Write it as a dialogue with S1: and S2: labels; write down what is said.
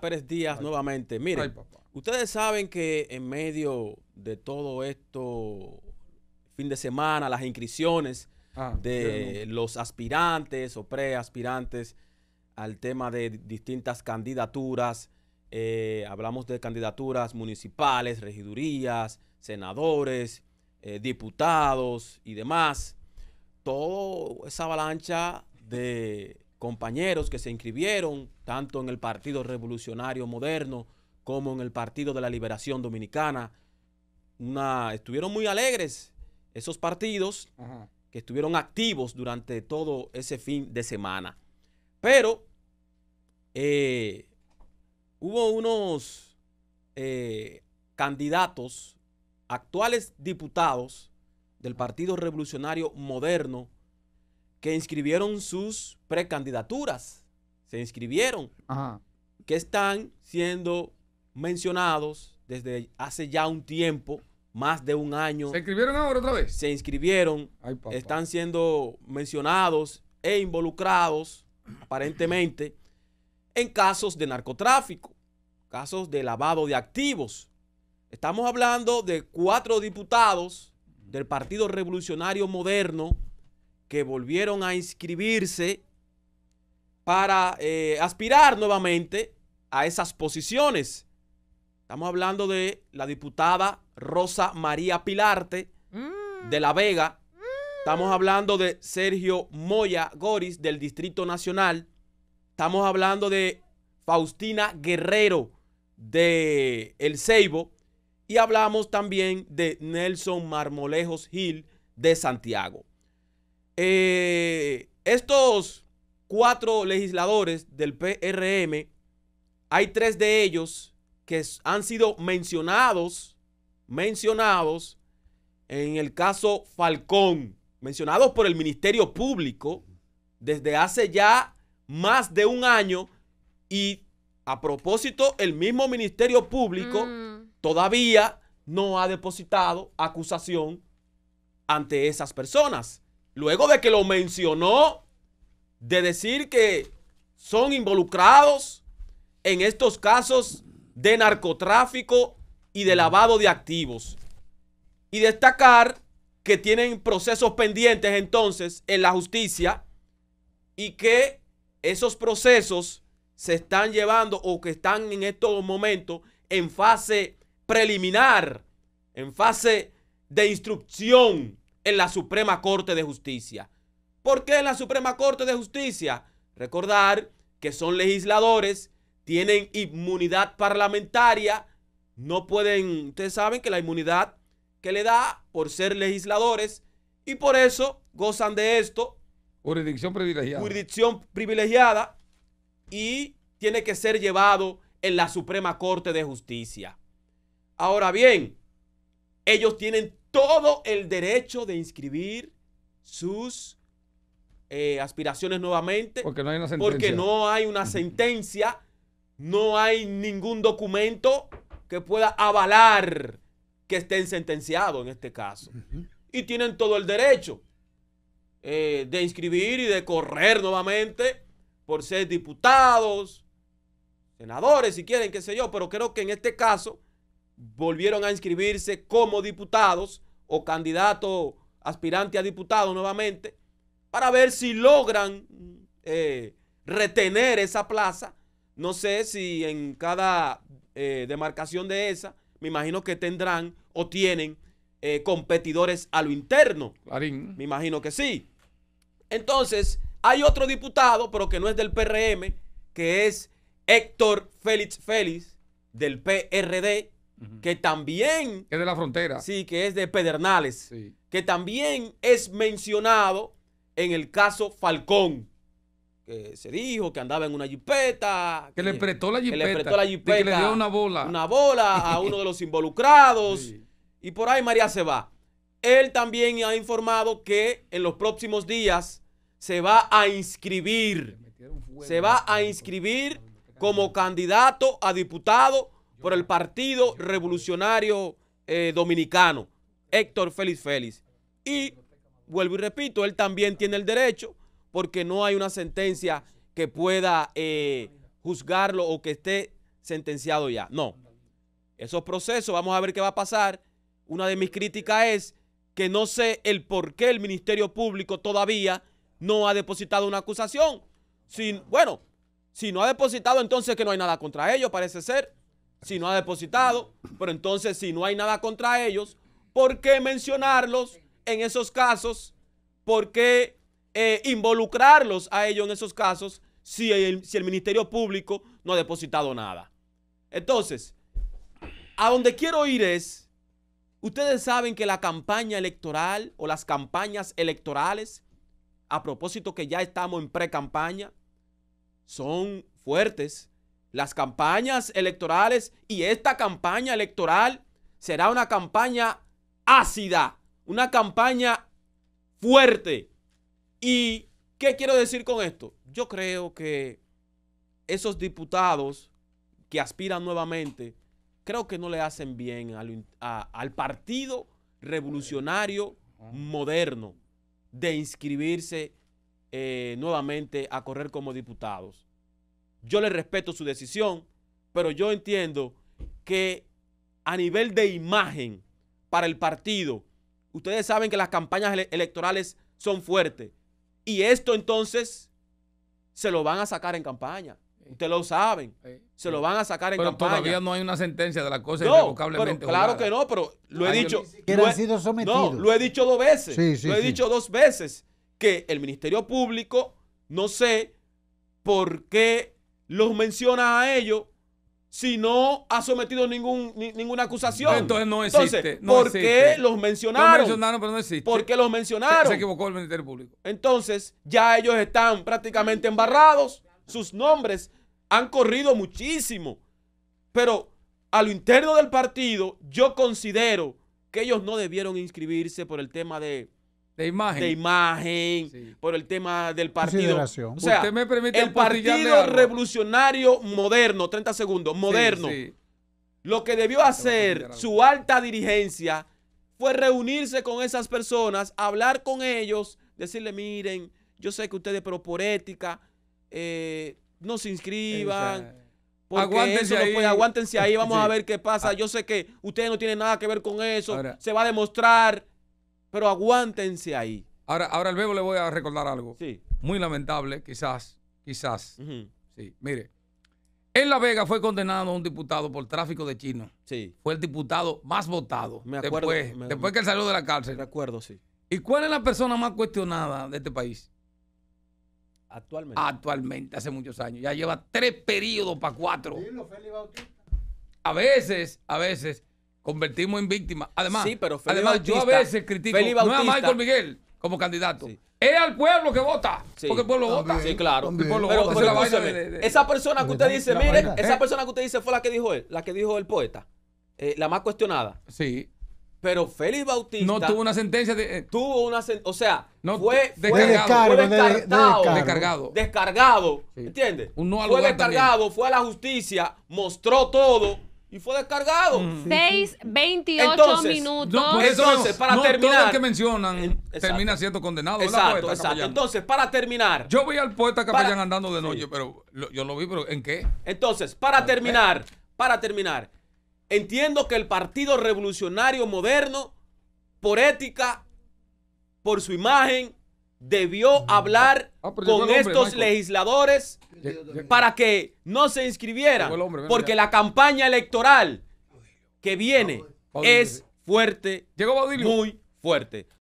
S1: Pérez Díaz, nuevamente. Miren, ustedes saben que en medio de todo esto, fin de semana, las inscripciones ah, de los aspirantes o preaspirantes al tema de distintas candidaturas, eh, hablamos de candidaturas municipales, regidurías, senadores, eh, diputados y demás, toda esa avalancha de compañeros que se inscribieron tanto en el Partido Revolucionario Moderno como en el Partido de la Liberación Dominicana. Una, estuvieron muy alegres esos partidos que estuvieron activos durante todo ese fin de semana. Pero eh, hubo unos eh, candidatos, actuales diputados del Partido Revolucionario Moderno, que inscribieron sus precandidaturas, se inscribieron, que están siendo mencionados desde hace ya un tiempo, más de un año. ¿Se inscribieron ahora otra vez? Se inscribieron, están siendo mencionados e involucrados, aparentemente, en casos de narcotráfico, casos de lavado de activos. Estamos hablando de cuatro diputados del Partido Revolucionario Moderno, que volvieron a inscribirse para eh, aspirar nuevamente a esas posiciones. Estamos hablando de la diputada Rosa María Pilarte mm. de La Vega. Estamos hablando de Sergio Moya Goris del Distrito Nacional. Estamos hablando de Faustina Guerrero de El Ceibo. Y hablamos también de Nelson Marmolejos Gil de Santiago. Eh, estos cuatro legisladores del PRM, hay tres de ellos que han sido mencionados, mencionados en el caso Falcón, mencionados por el Ministerio Público desde hace ya más de un año y a propósito el mismo Ministerio Público mm. todavía no ha depositado acusación ante esas personas luego de que lo mencionó, de decir que son involucrados en estos casos de narcotráfico y de lavado de activos. Y destacar que tienen procesos pendientes entonces en la justicia y que esos procesos se están llevando o que están en estos momentos en fase preliminar, en fase de instrucción en la Suprema Corte de Justicia. ¿Por qué en la Suprema Corte de Justicia? Recordar que son legisladores, tienen inmunidad parlamentaria, no pueden, ustedes saben que la inmunidad que le da por ser legisladores y por eso gozan de esto. Jurisdicción privilegiada. Jurisdicción privilegiada y tiene que ser llevado en la Suprema Corte de Justicia. Ahora bien, ellos tienen todo el derecho de inscribir sus eh, aspiraciones nuevamente. Porque no hay una sentencia. Porque no hay una sentencia, no hay ningún documento que pueda avalar que estén sentenciados en este caso. Y tienen todo el derecho eh, de inscribir y de correr nuevamente por ser diputados, senadores, si quieren, qué sé yo, pero creo que en este caso volvieron a inscribirse como diputados o candidato aspirante a diputado nuevamente, para ver si logran eh, retener esa plaza. No sé si en cada eh, demarcación de esa, me imagino que tendrán o tienen eh, competidores a lo interno. Me imagino que sí. Entonces, hay otro diputado, pero que no es del PRM, que es Héctor Félix Félix, del PRD, que también... Es de la frontera. Sí, que es de Pedernales, que también es mencionado en el caso Falcón que se dijo que andaba en una jipeta. Que, le prestó la jipeta. Que le dio una bola. Una bola a uno de los involucrados. Y por ahí María se va. Él también ha informado que en los próximos días se va a inscribir. Se va a inscribir como candidato a diputado por el Partido Revolucionario eh, Dominicano, Héctor Félix Félix. Y vuelvo y repito, él también tiene el derecho porque no hay una sentencia que pueda eh, juzgarlo o que esté sentenciado ya. No. Esos procesos, vamos a ver qué va a pasar. Una de mis críticas es que no sé el por qué el Ministerio Público todavía no ha depositado una acusación. bueno, si no ha depositado, entonces que no hay nada contra ellos, parece ser si no ha depositado, pero entonces si no hay nada contra ellos, ¿por qué mencionarlos en esos casos? ¿Por qué eh, involucrarlos a ellos en esos casos si si el Ministerio Público no ha depositado nada? Entonces, a donde quiero ir es, ustedes saben que la campaña electoral o las campañas electorales, a propósito que ya estamos en pre-campaña, son fuertes, las campañas electorales y esta campaña electoral será una campaña ácida, una campaña fuerte. ¿Y qué quiero decir con esto? Yo creo que esos diputados que aspiran nuevamente, creo que no le hacen bien al, partido revolucionario moderno de inscribirse eh, nuevamente a correr como diputados. Yo le respeto su decisión, pero yo entiendo que a nivel de imagen para el partido, ustedes saben que las campañas electorales son fuertes. Y esto entonces se lo van a sacar en campaña. Ustedes lo saben. Se lo van a sacar en pero Todavía no hay una sentencia de la cosa no, claro que no, pero lo he dicho. Que lo he, sido sometidos. No, lo he dicho dos veces. lo he dicho dos veces que el Ministerio Público, no sé por qué los menciona a ellos si no ha sometido ningún, ninguna acusación. Entonces no existe. ¿por qué los mencionaron? Los mencionaron, pero
S2: no ¿Por qué los mencionaron? se,
S1: equivocó el Ministerio Público. Entonces, ya ellos están prácticamente embarrados. Sus nombres han corrido muchísimo. Pero a lo interno del partido, yo considero que ellos no debieron inscribirse por el tema de de imagen. De imagen, por el tema del partido. O sea, el Partido Revolucionario Moderno, 30 segundos, moderno. Lo que debió hacer su alta dirigencia fue reunirse con esas personas, hablar con ellos, decirle, miren, yo sé que ustedes, pero por ética, eh, no se inscriban. aguántense eso ahí. aguántense ahí, vamos a ver qué pasa. Ah. Yo sé que ustedes no tienen nada que ver con eso. se va a demostrar. Pero aguántense ahí. Ahora, ahora al Bebo le voy a recordar algo. Sí.
S2: Muy lamentable, quizás, quizás. Sí, mire. En La Vega fue condenado un diputado por tráfico de chinos. Sí. Fue el diputado más votado. Me acuerdo. Después, que él salió de la cárcel. Me acuerdo, sí. ¿Y cuál es la persona más cuestionada de este país? Actualmente. Actualmente, hace muchos años. Ya lleva tres periodos para cuatro. A veces, a veces convertimos en víctimas. Además, yo a veces critico no a Michael Miguel como candidato.
S1: Es al pueblo que vota. Porque el pueblo vota. Sí, claro. esa persona que usted dice, mire, esa persona que usted dice fue la que dijo él, la que dijo el poeta. Eh, la más cuestionada. Sí. Pero Félix Bautista. No tuvo una sentencia de. Eh, tuvo una sentencia. O sea, fue, descargado, descartado, descargado. Descargado. ¿Entiendes? fue descargado, fue a la justicia, mostró todo y fue descargado. 6, veintiocho minutos. entonces, para terminar. Todo que
S2: mencionan termina siendo condenado. Exacto, exacto. Entonces, para
S1: terminar. Yo vi al poeta que vayan andando de noche, pero yo lo vi, pero ¿en qué? Entonces, para terminar, para terminar. Entiendo que el Partido Revolucionario Moderno, por ética, por su imagen, debió ah, hablar ah, con estos legisladores para que no se inscribieran, porque la campaña electoral que viene es fuerte, muy fuerte.